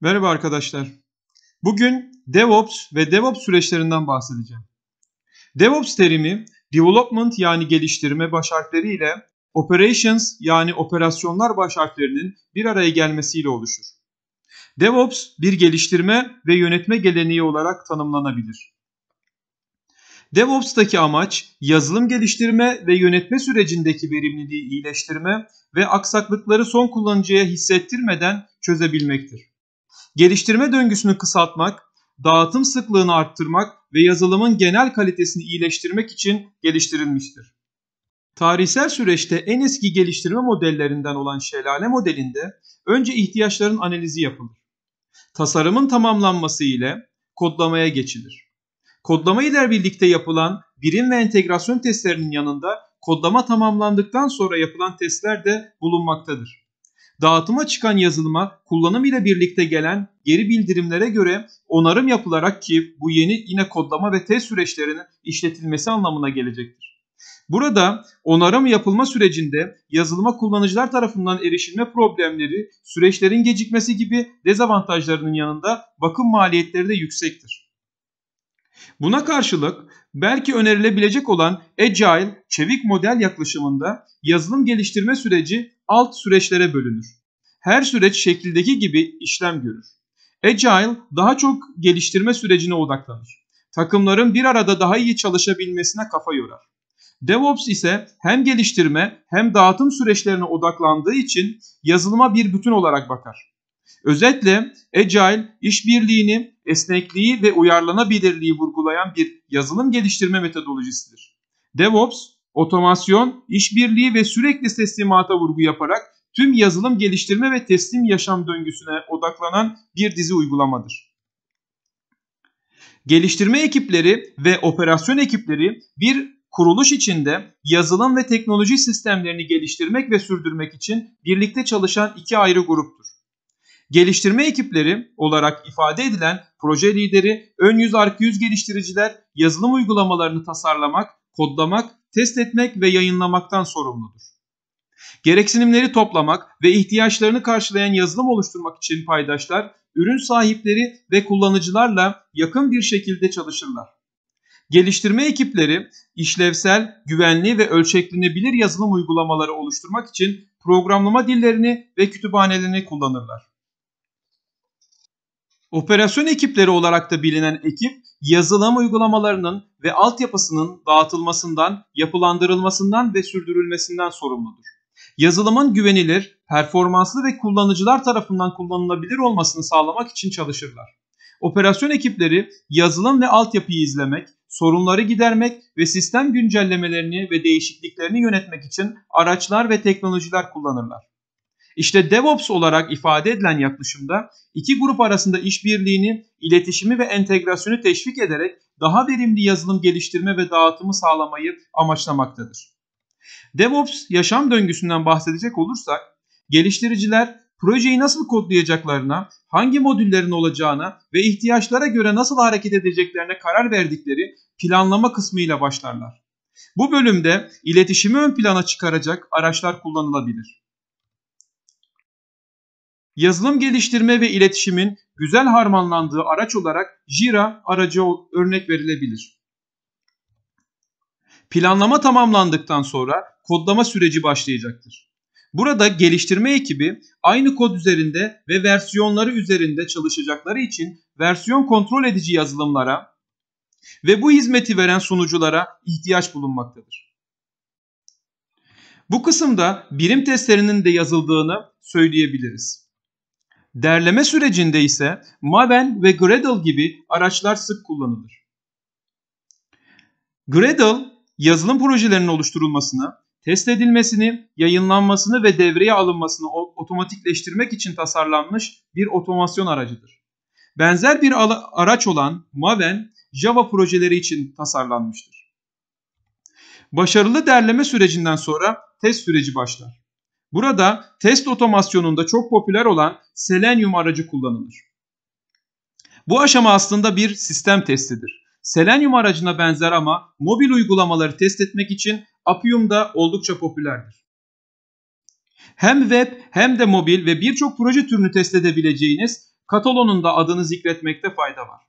Merhaba arkadaşlar. Bugün DevOps ve DevOps süreçlerinden bahsedeceğim. DevOps terimi development yani geliştirme baş ile operations yani operasyonlar baş harflerinin bir araya gelmesiyle oluşur. DevOps bir geliştirme ve yönetme geleneği olarak tanımlanabilir. DevOps'taki amaç yazılım geliştirme ve yönetme sürecindeki verimliliği iyileştirme ve aksaklıkları son kullanıcıya hissettirmeden çözebilmektir. Geliştirme döngüsünü kısaltmak, dağıtım sıklığını arttırmak ve yazılımın genel kalitesini iyileştirmek için geliştirilmiştir. Tarihsel süreçte en eski geliştirme modellerinden olan şelale modelinde önce ihtiyaçların analizi yapılır. Tasarımın tamamlanması ile kodlamaya geçilir. Kodlama ile birlikte yapılan birim ve entegrasyon testlerinin yanında kodlama tamamlandıktan sonra yapılan testler de bulunmaktadır. Dağıtıma çıkan yazılıma kullanım ile birlikte gelen geri bildirimlere göre onarım yapılarak ki bu yeni yine kodlama ve test süreçlerinin işletilmesi anlamına gelecektir. Burada onarım yapılma sürecinde yazılıma kullanıcılar tarafından erişilme problemleri, süreçlerin gecikmesi gibi dezavantajlarının yanında bakım maliyetleri de yüksektir. Buna karşılık belki önerilebilecek olan agile, çevik model yaklaşımında yazılım geliştirme süreci alt süreçlere bölünür. Her süreç şekildeki gibi işlem görür. Agile daha çok geliştirme sürecine odaklanır. Takımların bir arada daha iyi çalışabilmesine kafa yorar. DevOps ise hem geliştirme hem dağıtım süreçlerine odaklandığı için yazılıma bir bütün olarak bakar. Özetle Agile işbirliğini esnekliği ve uyarlanabilirliği vurgulayan bir yazılım geliştirme metodolojisidir. DevOps, otomasyon, işbirliği ve sürekli teslimata vurgu yaparak tüm yazılım geliştirme ve teslim yaşam döngüsüne odaklanan bir dizi uygulamadır. Geliştirme ekipleri ve operasyon ekipleri bir kuruluş içinde yazılım ve teknoloji sistemlerini geliştirmek ve sürdürmek için birlikte çalışan iki ayrı gruptur. Geliştirme ekipleri olarak ifade edilen proje lideri, ön yüz arka yüz geliştiriciler yazılım uygulamalarını tasarlamak, kodlamak, test etmek ve yayınlamaktan sorumludur. Gereksinimleri toplamak ve ihtiyaçlarını karşılayan yazılım oluşturmak için paydaşlar, ürün sahipleri ve kullanıcılarla yakın bir şekilde çalışırlar. Geliştirme ekipleri işlevsel, güvenli ve ölçeklenebilir yazılım uygulamaları oluşturmak için programlama dillerini ve kütüphanelerini kullanırlar. Operasyon ekipleri olarak da bilinen ekip, yazılım uygulamalarının ve altyapısının dağıtılmasından, yapılandırılmasından ve sürdürülmesinden sorumludur. Yazılımın güvenilir, performanslı ve kullanıcılar tarafından kullanılabilir olmasını sağlamak için çalışırlar. Operasyon ekipleri yazılım ve altyapıyı izlemek, sorunları gidermek ve sistem güncellemelerini ve değişikliklerini yönetmek için araçlar ve teknolojiler kullanırlar. İşte DevOps olarak ifade edilen yaklaşımda iki grup arasında işbirliğini, iletişimi ve entegrasyonu teşvik ederek daha verimli yazılım geliştirme ve dağıtımı sağlamayı amaçlamaktadır. DevOps yaşam döngüsünden bahsedecek olursak, geliştiriciler projeyi nasıl kodlayacaklarına, hangi modüllerin olacağına ve ihtiyaçlara göre nasıl hareket edeceklerine karar verdikleri planlama kısmıyla başlarlar. Bu bölümde iletişimi ön plana çıkaracak araçlar kullanılabilir. Yazılım geliştirme ve iletişimin güzel harmanlandığı araç olarak Jira aracı örnek verilebilir. Planlama tamamlandıktan sonra kodlama süreci başlayacaktır. Burada geliştirme ekibi aynı kod üzerinde ve versiyonları üzerinde çalışacakları için versiyon kontrol edici yazılımlara ve bu hizmeti veren sunuculara ihtiyaç bulunmaktadır. Bu kısımda birim testlerinin de yazıldığını söyleyebiliriz. Derleme sürecinde ise Maven ve Gradle gibi araçlar sık kullanılır. Gradle, yazılım projelerinin oluşturulmasını, test edilmesini, yayınlanmasını ve devreye alınmasını otomatikleştirmek için tasarlanmış bir otomasyon aracıdır. Benzer bir araç olan Maven, Java projeleri için tasarlanmıştır. Başarılı derleme sürecinden sonra test süreci başlar. Burada test otomasyonunda çok popüler olan Selenium aracı kullanılır. Bu aşama aslında bir sistem testidir. Selenium aracına benzer ama mobil uygulamaları test etmek için Appium da oldukça popülerdir. Hem web hem de mobil ve birçok proje türünü test edebileceğiniz Katalon'un da adını zikretmekte fayda var.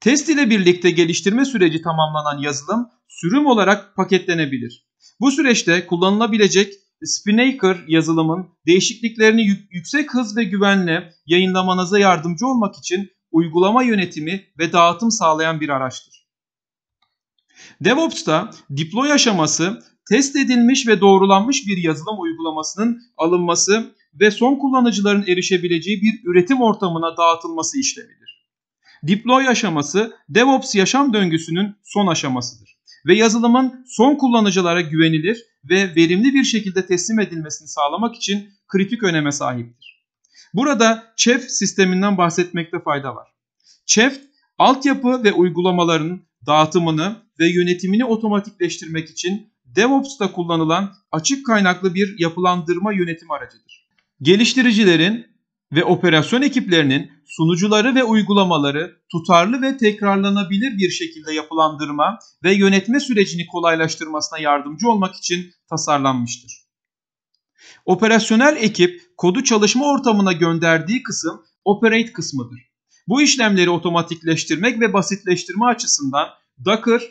Test ile birlikte geliştirme süreci tamamlanan yazılım sürüm olarak paketlenebilir. Bu süreçte kullanılabilecek Spinnaker yazılımın değişikliklerini yüksek hız ve güvenle yayınlamanıza yardımcı olmak için uygulama yönetimi ve dağıtım sağlayan bir araçtır. DevOps'ta deploy aşaması test edilmiş ve doğrulanmış bir yazılım uygulamasının alınması ve son kullanıcıların erişebileceği bir üretim ortamına dağıtılması işlemidir. Deploy aşaması DevOps yaşam döngüsünün son aşamasıdır ve yazılımın son kullanıcılara güvenilir ve verimli bir şekilde teslim edilmesini sağlamak için kritik öneme sahiptir. Burada Chef sisteminden bahsetmekte fayda var. Chef, altyapı ve uygulamaların dağıtımını ve yönetimini otomatikleştirmek için DevOps'ta kullanılan açık kaynaklı bir yapılandırma yönetim aracıdır. Geliştiricilerin ve operasyon ekiplerinin sunucuları ve uygulamaları tutarlı ve tekrarlanabilir bir şekilde yapılandırma ve yönetme sürecini kolaylaştırmasına yardımcı olmak için tasarlanmıştır. Operasyonel ekip kodu çalışma ortamına gönderdiği kısım operate kısmıdır. Bu işlemleri otomatikleştirmek ve basitleştirme açısından Docker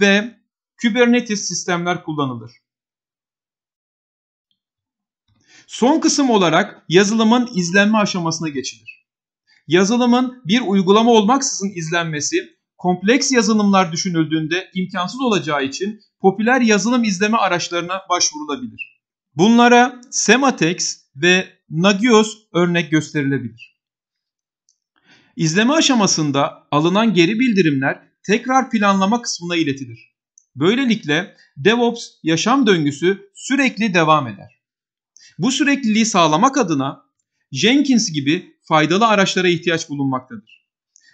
ve Kubernetes sistemler kullanılır. Son kısım olarak yazılımın izlenme aşamasına geçilir. Yazılımın bir uygulama olmaksızın izlenmesi kompleks yazılımlar düşünüldüğünde imkansız olacağı için popüler yazılım izleme araçlarına başvurulabilir. Bunlara Sematex ve Nagios örnek gösterilebilir. İzleme aşamasında alınan geri bildirimler tekrar planlama kısmına iletilir. Böylelikle DevOps yaşam döngüsü sürekli devam eder. Bu sürekliliği sağlamak adına Jenkins gibi faydalı araçlara ihtiyaç bulunmaktadır.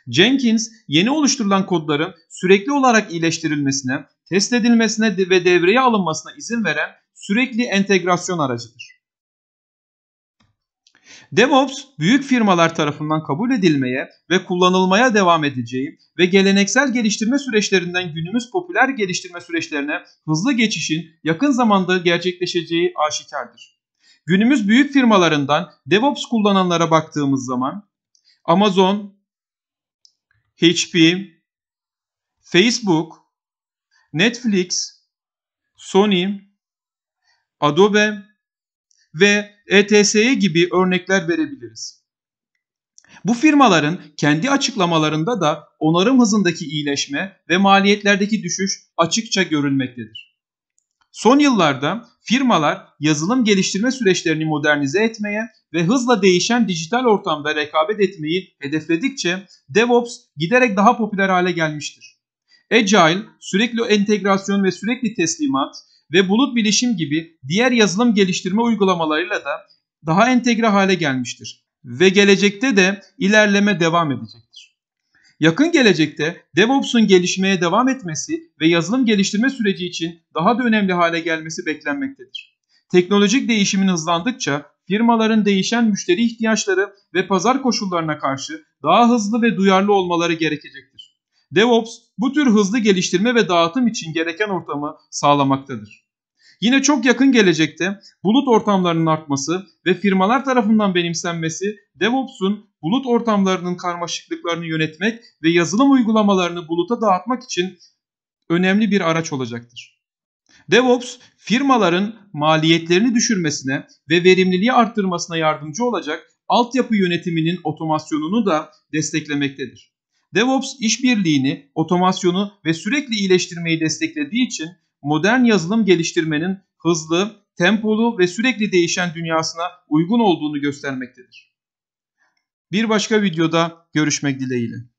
Jenkins yeni oluşturulan kodların sürekli olarak iyileştirilmesine, test edilmesine ve devreye alınmasına izin veren sürekli entegrasyon aracıdır. DevOps büyük firmalar tarafından kabul edilmeye ve kullanılmaya devam edeceği ve geleneksel geliştirme süreçlerinden günümüz popüler geliştirme süreçlerine hızlı geçişin yakın zamanda gerçekleşeceği aşikardır. Günümüz büyük firmalarından DevOps kullananlara baktığımız zaman Amazon, HP, Facebook, Netflix, Sony, Adobe ve ETSE e gibi örnekler verebiliriz. Bu firmaların kendi açıklamalarında da onarım hızındaki iyileşme ve maliyetlerdeki düşüş açıkça görülmektedir. Son yıllarda firmalar yazılım geliştirme süreçlerini modernize etmeye ve hızla değişen dijital ortamda rekabet etmeyi hedefledikçe DevOps giderek daha popüler hale gelmiştir. Agile, sürekli entegrasyon ve sürekli teslimat ve bulut bilişim gibi diğer yazılım geliştirme uygulamalarıyla da daha entegre hale gelmiştir ve gelecekte de ilerleme devam edecek. Yakın gelecekte DevOps'un gelişmeye devam etmesi ve yazılım geliştirme süreci için daha da önemli hale gelmesi beklenmektedir. Teknolojik değişimin hızlandıkça firmaların değişen müşteri ihtiyaçları ve pazar koşullarına karşı daha hızlı ve duyarlı olmaları gerekecektir. DevOps bu tür hızlı geliştirme ve dağıtım için gereken ortamı sağlamaktadır. Yine çok yakın gelecekte bulut ortamlarının artması ve firmalar tarafından benimsenmesi DevOps'un bulut ortamlarının karmaşıklıklarını yönetmek ve yazılım uygulamalarını buluta dağıtmak için önemli bir araç olacaktır. DevOps firmaların maliyetlerini düşürmesine ve verimliliği arttırmasına yardımcı olacak altyapı yönetiminin otomasyonunu da desteklemektedir. DevOps işbirliğini, otomasyonu ve sürekli iyileştirmeyi desteklediği için modern yazılım geliştirmenin hızlı, tempolu ve sürekli değişen dünyasına uygun olduğunu göstermektedir. Bir başka videoda görüşmek dileğiyle.